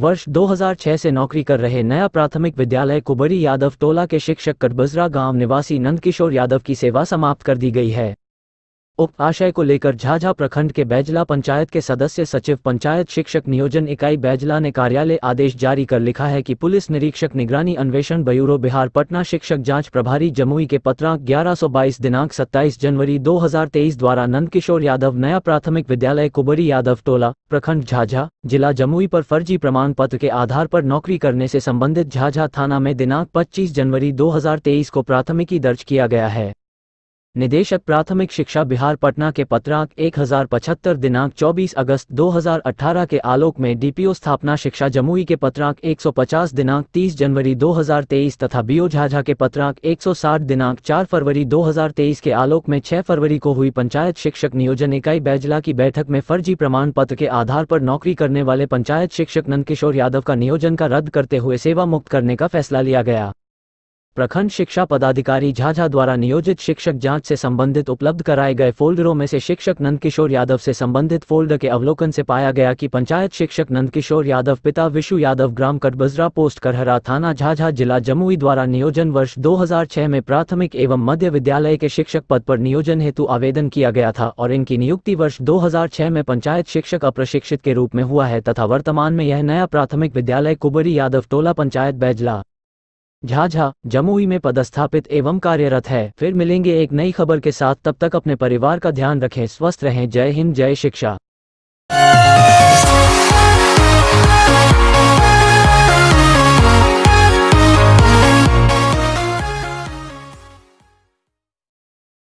वर्ष 2006 से नौकरी कर रहे नया प्राथमिक विद्यालय कुबरी यादव टोला के शिक्षक कटबजरा गांव निवासी नंदकिशोर यादव की सेवा समाप्त कर दी गई है उप आशय को लेकर झाझा प्रखंड के बैजला पंचायत के सदस्य सचिव पंचायत शिक्षक नियोजन इकाई बैजला ने कार्यालय आदेश जारी कर लिखा है कि पुलिस निरीक्षक निगरानी अन्वेषण ब्यूरो बिहार पटना शिक्षक जांच प्रभारी जमुई के पत्रांक 1122 दिनांक 27 जनवरी 2023 द्वारा नंदकिशोर यादव नया प्राथमिक विद्यालय कुबरी यादव टोला प्रखंड झाझा जिला जमुई पर फर्जी प्रमाण पत्र के आधार पर नौकरी करने से संबंधित झाझा थाना में दिनांक 25 जनवरी 2023 को प्राथमिकी दर्ज किया गया है निदेशक प्राथमिक शिक्षा बिहार पटना के पत्रांक एक हजार पचहत्तर दिनांक 24 अगस्त 2018 के आलोक में डीपीओ स्थापना शिक्षा जमुई के पत्रांक 150 दिनांक 30 जनवरी 2023 तथा बीओ झाझा के पत्रांक 160 दिनांक 4 फरवरी 2023 के आलोक में 6 फरवरी को हुई पंचायत शिक्षक नियोजन इकाई बैजला की बैठक में फर्जी प्रमाण पत्र के आधार पर नौकरी करने वाले पंचायत शिक्षक नंदकिशोर यादव का नियोजन का रद्द करते हुए सेवा मुक्त करने का फैसला लिया गया प्रखंड शिक्षा पदाधिकारी झाझा द्वारा नियोजित शिक्षक जांच से संबंधित उपलब्ध कराए गए फोल्डरों में से शिक्षक नंदकिशोर यादव से संबंधित फोल्डर के अवलोकन से पाया गया कि पंचायत शिक्षक नंदकिशोर यादव पिता विशु यादव ग्राम कटबजरा पोस्ट करहरा थाना झाझा जिला जमुई द्वारा नियोजन वर्ष दो में प्राथमिक एवं मध्य विद्यालय के शिक्षक पद पर नियोजन हेतु आवेदन किया गया था और इनकी नियुक्ति वर्ष दो में पंचायत शिक्षक अप्रशिक्षित के रूप में हुआ है तथा वर्तमान में यह नया प्राथमिक विद्यालय कुबरी यादव टोला पंचायत बैजला झाझा जमुई में पदस्थापित एवं कार्यरत है फिर मिलेंगे एक नई खबर के साथ तब तक अपने परिवार का ध्यान रखें स्वस्थ रहें जय हिंद जय शिक्षा